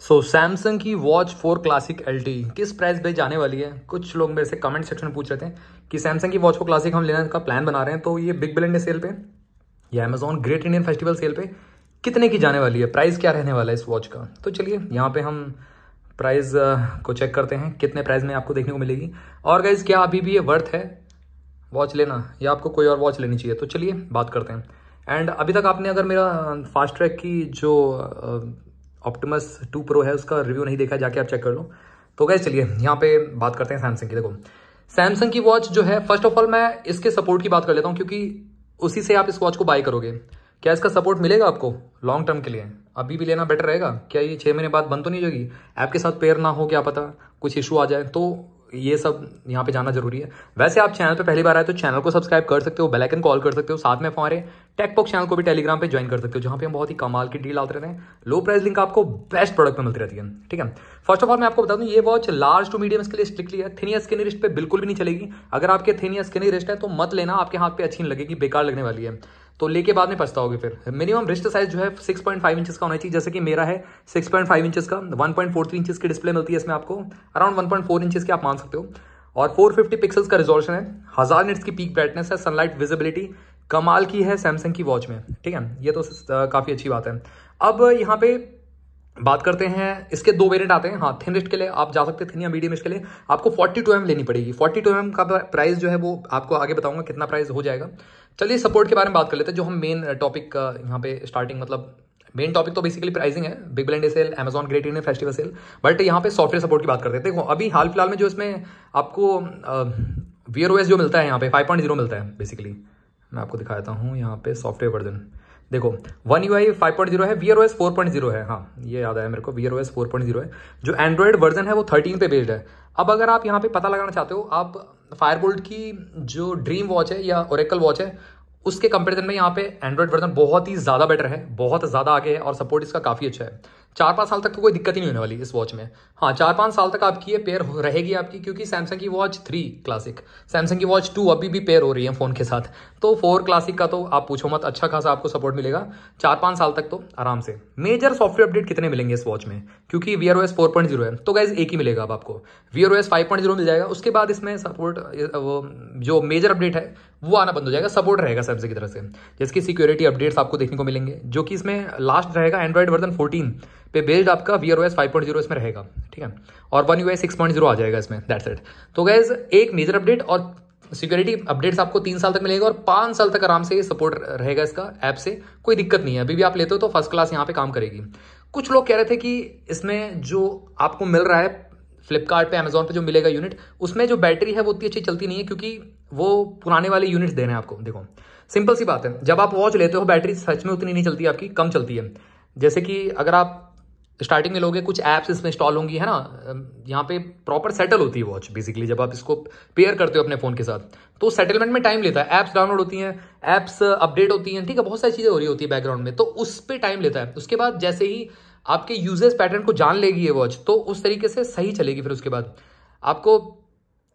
सो so, Samsung की watch four classic L किस price पे जाने वाली है कुछ लोग मेरे से कमेंट सेक्शन में पूछ रहे थे कि सैमसंग की वॉच फोर क्लासिक हम लेने का प्लान बना रहे हैं तो ये बिग बिलेंडे सेल पे या Amazon great Indian festival sale पे कितने की जाने वाली है प्राइस क्या रहने वाला है इस वॉच का तो चलिए यहाँ पे हम प्राइस को चेक करते हैं कितने प्राइस में आपको देखने को मिलेगी और गाइज क्या अभी भी ये वर्थ है वॉच लेना या आपको कोई और वॉच लेनी चाहिए तो चलिए बात करते हैं एंड अभी तक आपने अगर मेरा फास्ट ट्रैक की जो ऑप्टिमस टू प्रो है उसका रिव्यू नहीं देखा जाके आप चेक कर लो तो गए चलिए यहाँ पे बात करते हैं सैमसंग की देखो सैमसंग की वॉच जो है फर्स्ट ऑफ ऑल मैं इसके सपोर्ट की बात कर लेता हूँ क्योंकि उसी से आप इस वॉच को बाय करोगे क्या इसका सपोर्ट मिलेगा आपको लॉन्ग टर्म के लिए अभी भी लेना बेटर रहेगा क्या ये छः महीने बाद बंद तो नहीं होगी ऐप के साथ पेयर ना हो क्या पता कुछ इशू आ जाए तो ये सब यहाँ पे जाना जरूरी है वैसे आप चैनल पे पहली बार आए तो चैनल को सब्सक्राइब कर सकते हो बेल आइकन कॉल कर सकते हो साथ में हमारे टेकपॉक चैनल को भी टेलीग्राम पे ज्वाइन कर सकते हो जहाँ पे हम बहुत ही कमाल की डील आते रहते हैं लो प्राइस लिंक आपको बेस्ट प्रोडक्ट में मिलती रहती है ठीक है फर्स्ट ऑफ ऑल मैं आपको बता दूँ ये वॉच लार्ज टू मीडियम इसके लिए स्ट्रिक्टली है थिनिया स्किन रिस्ट पर बिल्कुल भी नहीं चलेगी अगर आपके थिनिया स्किन रिस्ट है तो मत लेना आपके हाथ पे अच्छी नहीं लगेगी बेकार लगने वाली है तो लेके बाद में पछताओगे फिर मिनिमम रिस्ट साइज जो है 6.5 पॉइंट इंचेस का होना चाहिए जैसे कि मेरा है 6.5 पॉइंट इंचेस का 1.43 पॉइंट इंचेस की डिस्प्ले मिलती है इसमें आपको अराउंड 1.4 इंचेस की आप मान सकते हो और 450 पिक्सल्स का रिजोल्यूशन है हज़ार निट्स की पीक ब्राइटनेस है सनलाइट विजिबिलिटी कमाल की है सैमसंग की वॉच में ठीक है ये तो काफ़ी अच्छी बात है अब यहाँ पे बात करते हैं इसके दो वेरिएंट आते हैं हाँ थिन रिस्ट के लिए आप जा सकते हैं थिन या मीडियम रिस्ट के लिए आपको 42 टू एम लेनी पड़ेगी 42 टू एम का प्राइस जो है वो आपको आगे बताऊंगा कितना प्राइस हो जाएगा चलिए सपोर्ट के बारे में बात कर लेते हैं जो हम मेन टॉपिक यहाँ पे स्टार्टिंग मतलब मेन टॉपिक तो बेसिकली प्राइसिंग है बिग बिलेंडे sale Amazon great Indian festival sale but यहाँ पे सॉफ्टवेयर सपोर्ट की बात करते हैं देखो अभी हाल फिलहाल में जो इसमें आपको वी जो मिलता है यहाँ पे फाइव मिलता है बेसिकली मैं आपको दिखाता हूँ यहाँ पे सॉफ्टवेयर वर्जन देखो one U I five point zero है V R S four point zero है हाँ ये याद आया मेरे को V R S four point zero है जो एंड्रॉयड वर्जन है वो थर्टीन पे बेस्ड है अब अगर आप यहाँ पे पता लगाना चाहते हो आप फायरबोल्ट की जो ड्रीम वॉच है या ओरेकल वॉच है उसके कंपेरिजन में यहाँ पे एंड्रॉयड वर्जन बहुत ही ज़्यादा बेटर है बहुत ज़्यादा आगे है और सपोर्ट इसका काफ़ी अच्छा है चार पाँच साल तक तो कोई दिक्कत ही नहीं होने वाली इस वॉच में हाँ चार पाँच साल तक आपकी ये पेयर रहेगी आपकी क्योंकि सैमसंग की वॉच थ्री क्लासिक सैमसंग की वॉच टू अभी भी पेयर हो रही है फ़ोन के साथ तो फोर क्लासिक का तो आप पूछो मत अच्छा खासा आपको सपोर्ट मिलेगा चार पाँच साल तक तो आराम से मेजर सॉफ्टवेयर अपडेट कितने मिलेंगे इस वॉच में क्योंकि V R O S four point zero है तो गाइज एक ही मिलेगा अब आपको V R O S five point zero मिल जाएगा उसके बाद इसमें सपोर्ट जो मेजर अपडेट है वो आना बंद हो जाएगा सपोर्ट रहेगा सैमसंग की तरफ से जिसकी सिक्योरिटी अपडेट्स आपको देखने को मिलेंगे जो कि इसमें लास्ट रहेगा एंड्रॉइड वर्जन फोर्टीन पे बेस्ड आपका V R O S five point zero इसमें रहेगा ठीक है और one U S six point zero आ जाएगा इसमें दैट्स इट तो गैज एक मेजर अपडेट और सिक्योरिटी अपडेट्स आपको तीन साल तक मिलेगा और पाँच साल तक आराम से सपोर्ट रहेगा इसका ऐप से कोई दिक्कत नहीं है अभी भी आप लेते हो तो फर्स्ट क्लास यहाँ पे काम करेगी कुछ लोग कह रहे थे कि इसमें जो आपको मिल रहा है फ्लिपकार्ट पे अमेजोन पे जो मिलेगा यूनिट उसमें जो बैटरी है वो उतनी अच्छी चलती नहीं है क्योंकि वो पुराने वाले यूनिट्स दे रहे हैं आपको देखो सिंपल सी बात है जब आप वॉच लेते हो बैटरी सच में उतनी नहीं चलती आपकी कम चलती है जैसे कि अगर आप स्टार्टिंग में लोगे कुछ ऐप्स इसमें इंस्टॉल होंगी है ना यहाँ पे प्रॉपर सेटल होती है वॉच बेसिकली जब आप इसको पेयर करते हो अपने फ़ोन के साथ तो सेटलमेंट में टाइम लेता है ऐप्स डाउनलोड होती हैं ऐप्स अपडेट होती हैं ठीक है बहुत सारी चीज़ें हो रही होती है बैकग्राउंड में तो उस पर टाइम लेता है उसके बाद जैसे ही आपके यूजर्स पैटर्न को जान लेगी ये वॉच तो उस तरीके से सही चलेगी फिर उसके बाद आपको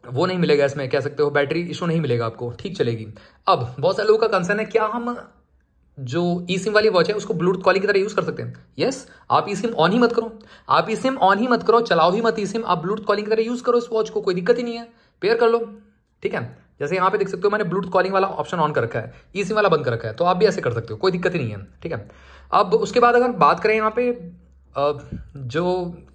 वो नहीं मिलेगा इसमें कह सकते हो बैटरी इशू नहीं मिलेगा आपको ठीक चलेगी अब बहुत सारे लोगों का कंसर्न है क्या हम जो ई सिम वाली वॉच है उसको ब्लूटूथ कॉलिंग की तरह यूज कर सकते हैं यस yes, आप ई सिम ऑन ही मत करो आप ई सिम ऑन ही मत करो चलाओ ही मत ई सिम आप ब्लूटूथ कॉलिंग की तरह यूज करो इस वॉच को कोई दिक्कत ही नहीं है पेयर कर लो ठीक है जैसे यहाँ पे देख सकते हो मैंने ब्लूटूथ कॉलिंग वाला ऑप्शन ऑन कर रखा है ई सिम वाला बंद कर रखा है तो आप भी ऐसे कर सकते हो कोई दिक्कत ही नहीं है ठीक है अब उसके बाद अगर बात करें यहाँ पे जो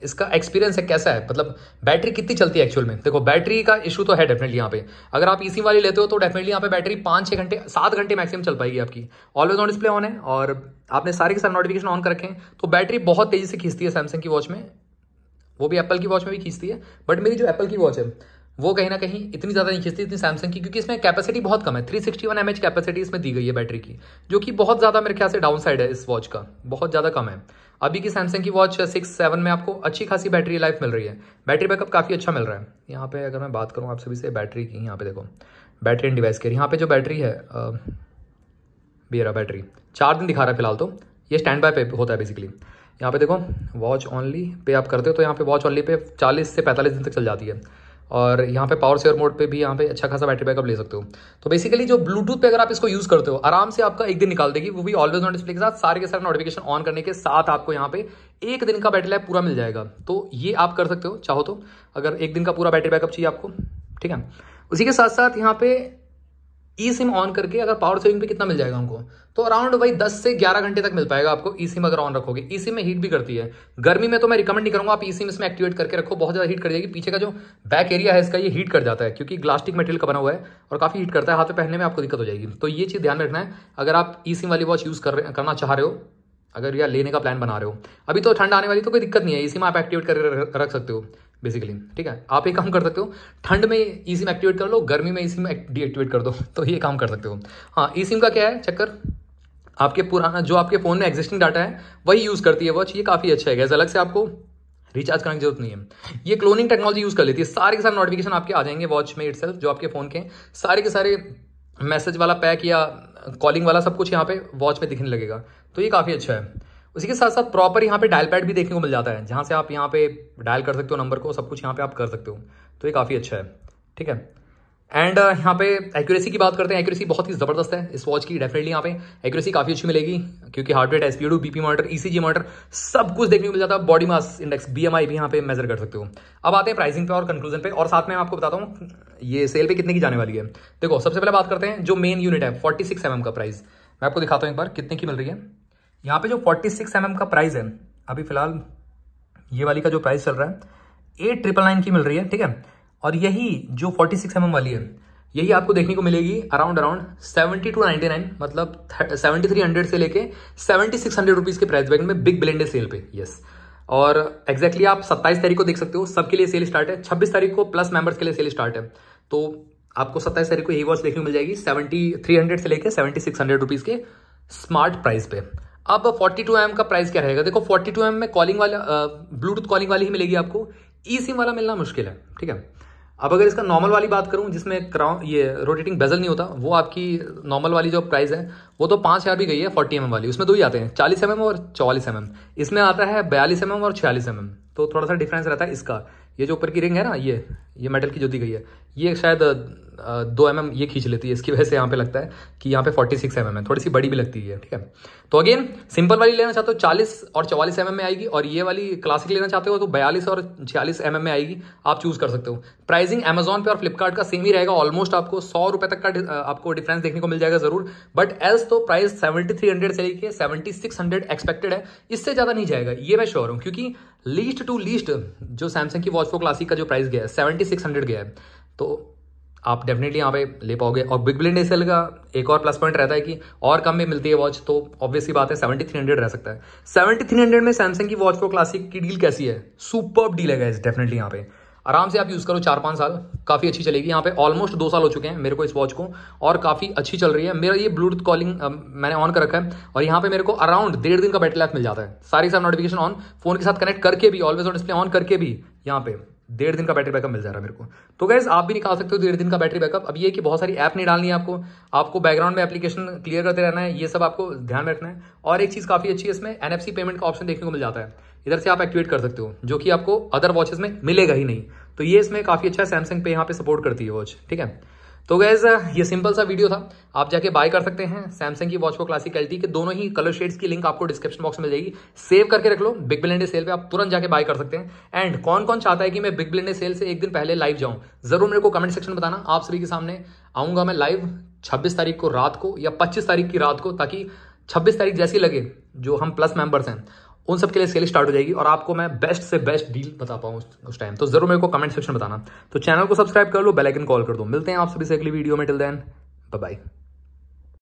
इसका एक्सपीरियंस है कैसा है मतलब बैटरी कितनी चलती है एक्चुअल में देखो बैटरी का इशू तो है डेफिनेटली यहाँ पे अगर आप इसी वाली लेते हो तो डेफिनेटली यहाँ पे बैटरी पाँच छः घंटे सात घंटे मैक्सिमम चल पाएगी आपकी ऑलवेज ऑन डिस्प्ले ऑन है और आपने सारे के सारे नोटिफिकेशन ऑन कर रखे हैं तो बैटरी बहुत तेज़ी से खींचती है सैमसंग की वॉच में वो भी एप्पल की वॉच में भी खींचती है बट मेरी जो एप्पल की वॉच है वो कहीं ना कहीं इतनी ज़्यादा नहीं खींचती इतनी सैमसंग की क्योंकि इसमें कैपेसिटी बहुत कम है three sixty one M H capacity इसमें दी गई है बैटरी की जो कि बहुत ज़्यादा मेरे ख्याल से डाउन साइड है इस वॉच का बहुत ज़्यादा कम है अभी की सैमसंग की वॉच सिक्स सेवन में आपको अच्छी खासी बैटरी लाइफ मिल रही है बैटरी बैकअप काफ़ी अच्छा मिल रहा है यहाँ पे अगर मैं बात करूँ आप सभी से बैटरी की यहाँ पे देखो बैटरी एंड डिवाइस के यहाँ पे जो बैटरी है बेरा बैटरी चार दिन दिखा रहा है फिलहाल तो ये स्टैंड बाय पे होता है बेसिकली यहाँ पे देखो वॉच ओनली पे आप करते हो तो यहाँ पे वॉच ओनली पे 40 से 45 दिन तक चल जाती है और यहाँ पे पावर सेवर मोड पे भी यहाँ पे अच्छा खासा बैटरी बैकअप ले सकते हो तो बेसिकली जो ब्लूटूथ पे अगर आप इसको यूज़ करते हो आराम से आपका एक दिन निकाल देगी वो भी ऑलवेज ऑन डिस्प्ले के साथ सारे के सारे नोटिफिकेशन ऑन करने के साथ आपको यहाँ पे एक दिन का बैटरी लाइफ पूरा मिल जाएगा तो ये आप कर सकते हो चाहो तो अगर एक दिन का पूरा बैटरी बैकअप चाहिए आपको ठीक है उसी के साथ साथ यहाँ पे ई सिम ऑन करके अगर पावर सेविंग पे कितना मिल जाएगा उनको तो अराउंड वही 10 से 11 घंटे तक मिल पाएगा आपको ई सिम अगर ऑन रखोगे ई सिम में हीट भी करती है गर्मी में तो मैं रिकमेंड नहीं करूंगा आप ई सिम इसमें एक्टिवेट करके रखो बहुत ज़्यादा हीट कर जाएगी पीछे का जो बैक एरिया है इसका ये हीट कर जाता है क्योंकि प्लास्टिक मटेरियल का बना हुआ है और काफ़ी हीट करता है हाथ पहनने में आपको दिक्कत हो जाएगी तो ये चीज़ ध्यान रखना है अगर आप ई सिम वाली वॉच यूज़ करना चाह रहे हो अगर यार लेने का प्लान बना रहे हो अभी तो ठंड आने वाली तो कोई दिक्कत नहीं है इसी में आप एक्टिवेट करके रख सकते हो बेसिकली ठीक है आप एक काम कर सकते हो ठंड में ई सिम एक्टिवेट कर लो गर्मी में ई सिम डीएक्टिवेट कर दो तो ये काम कर सकते हो हाँ ई सिम का क्या है चक्कर आपके पुराना जो आपके फ़ोन में एग्जिस्टिंग डाटा है वही यूज़ करती है वॉच ये काफ़ी अच्छा है गैस अलग से आपको रिचार्ज करने की जरूरत नहीं है ये क्लोनिंग टेक्नोलॉजी यूज़ कर लेती है सारे के सारे नोटिफिकेशन आपके आ जाएंगे वॉच में इट जो आपके फ़ोन के सारे के सारे मैसेज वाला पैक या कॉलिंग वाला सब कुछ यहाँ पे वॉच में दिखने लगेगा तो ये काफ़ी अच्छा है उसी के साथ साथ प्रॉपर यहाँ पे डायल पैड भी देखने को मिल जाता है जहाँ से आप यहाँ पे डायल कर सकते हो नंबर को सब कुछ यहाँ पे आप कर सकते हो तो ये काफ़ी अच्छा है ठीक है एंड uh, यहाँ पे एक्यूरेसी की बात करते हैं एक्यूरेसी बहुत ही ज़बरदस्त है इस वॉच की डेफिनेटली यहाँ पे एक्यूरेसी काफ़ी अच्छी मिलेगी क्योंकि हार्ट रेट एसपी पी डू बीपी मॉनिटर ईसीजी मॉनिटर सब कुछ देखने को मिल जाता है बॉडी मास इंडेक्स बीएमआई भी यहाँ पे मेजर कर सकते हो अब आते हैं प्राइसिंग पे और कंक्लूजन पे और साथ में आपको बताता हूँ ये सेल पे कितने की जाने वाली है देखो सबसे पहले बात करते हैं जो मेन यूनिट है फोर्टी सिक्स mm का प्राइस मैं आपको दिखाता हूँ एक बार कितने की मिल रही है यहाँ पे जो फोर्टी सिक्स mm का प्राइस है अभी फिलहाल ये वाली का जो प्राइस चल रहा है एट ट्रिपल नाइन की मिल रही है ठीक है और यही जो 46 सिक्स mm वाली है यही आपको देखने को मिलेगी अराउंड अराउंड 70 टू 99 मतलब 7300 से लेके 7600 सिक्स रुपीज के प्राइस बैग में बिग ब्लेंडेड सेल पे यस और एक्जैक्टली exactly आप 27 तारीख को देख सकते हो सबके लिए सेल स्टार्ट है 26 तारीख को प्लस मेंबर्स के लिए सेल स्टार्ट है तो आपको 27 तारीख को यही वॉच देखने को मिल जाएगी 7300 से लेके 7600 रुपीज के स्मार्ट प्राइस पे अब 42 टू का प्राइस क्या रहेगा देखो 42 टू में कॉलिंग वाला ब्लूटूथ कॉलिंग वाली ही मिलेगी आपको ई सिम वाला मिलना मुश्किल है ठीक है अब अगर इसका नॉर्मल वाली बात करूं जिसमें क्राउन ये रोटेटिंग बेजल नहीं होता वो आपकी नॉर्मल वाली जो प्राइस है वो तो पांच हज़ार भी गई है फोर्टी एम mm वाली उसमें दो ही आते हैं चालीस एम mm और चौवालीस एम mm. इसमें आता है बयालीस एम और छियालीस एम तो थोड़ा सा डिफरेंस रहता है इसका ये जो ऊपर की रिंग है ना ये ये मेटल की जो दी गई है ये शायद दो एम mm ये खींच लेती है इसकी वजह से यहाँ पे लगता है कि यहाँ पे 46 सिक्स mm है थोड़ी सी बड़ी भी लगती है ठीक है तो अगेन सिंपल वाली लेना चाहते हो 40 और 44 एम mm में आएगी और ये वाली क्लासिक लेना चाहते हो तो 42 और 46 एम mm में आएगी आप चूज कर सकते हो प्राइसिंग एमेजोन पे और फ्लिपकार्ट का सेम ही रहेगा ऑलमोस्ट आपको सौ रुपए तक का आपको डिफरेंस देखने को मिल जाएगा जरूर बट एज तो प्राइस सेवेंटी थ्री हंड्रेड से लेकर सेवेंटी सिक्स हंड्रेड एक्सपेक्टेड है इससे ज्यादा नहीं जाएगा ये मैं श्योर हूँ क्योंकि लीस्ट टू लीस्ट जो सैमसंग की वॉच फो क्लासिक का जो प्राइस गया है सेवेंटी सिक्स हंड्रेड गया है तो आप डेफिनेटली यहाँ पे ले पाओगे और बिग बिलियन डे सेल का एक और प्लस पॉइंट रहता है कि और कम में मिलती है वॉच तो ऑब्वियसली बात है सेवेंटी थ्री हंड्रेड रह सकता है सेवेंटी थ्री हंड्रेड में सैमसंग की वॉच प्रो क्लासिक की डील कैसी है सुपर डील है गाइस डेफिनेटली यहाँ पे आराम से आप यूज़ करो चार पाँच साल काफ़ी अच्छी चलेगी यहाँ पे ऑलमोस्ट दो साल हो चुके हैं मेरे को इस वॉच को और काफ़ी अच्छी चल रही है मेरा ये ब्लूटूथ कॉलिंग मैंने ऑन कर रखा है और यहाँ पे मेरे को अराउंड डेढ़ दिन का बैटरी लाइफ मिल जाता है सारी सब नोटिफिकेशन ऑन फोन के साथ कनेक्ट करके भी ऑलवेज ऑन डिस्प्ले ऑन करके भी यहाँ पे डेढ़ दिन का बैटरी बैकअप मिल जा रहा है मेरे को तो गैस आप भी निकाल सकते हो डेढ़ दिन का बैटरी बैकअप अब ये कि बहुत सारी ऐप नहीं डालनी है आपको आपको बैकग्राउंड में एप्लीकेशन क्लियर करते रहना है ये सब आपको ध्यान में रखना है और एक चीज़ काफ़ी अच्छी है इसमें एनएफसी पेमेंट का ऑप्शन देखने को मिल जाता है इधर से आप एक्टिवेट कर सकते हो जो कि आपको अदर वॉचेज में मिलेगा ही नहीं तो ये इसमें काफ़ी अच्छा है सैमसंग पे यहाँ पे सपोर्ट करती है वॉच ठीक है तो गैज ये सिंपल सा वीडियो था आप जाके बाय कर सकते हैं सैमसंग की वॉच को क्लासिक एल के दोनों ही कलर शेड्स की लिंक आपको डिस्क्रिप्शन बॉक्स में जाएगी सेव करके रख लो बिग बिलेंडे सेल पे आप तुरंत जाके बाय कर सकते हैं एंड कौन कौन चाहता है कि मैं बिग बिलेंडे सेल से एक दिन पहले लाइव जाऊं जरूर मेरे को कमेंट सेक्शन में बताना आप सभी के सामने आऊंगा मैं लाइव छब्बीस तारीख को रात को या पच्चीस तारीख की रात को ताकि छब्बीस तारीख जैसी लगे जो हम प्लस मेंबर्स हैं उन सबके लिए सेल स्टार्ट हो जाएगी और आपको मैं बेस्ट से बेस्ट डील बता पाऊँ उस टाइम तो जरूर मेरे को कमेंट सेक्शन बताना तो चैनल को सब्सक्राइब कर लो बेलाइकन कॉल कर दो मिलते हैं आप सभी से अगली वीडियो में टिल देन बाय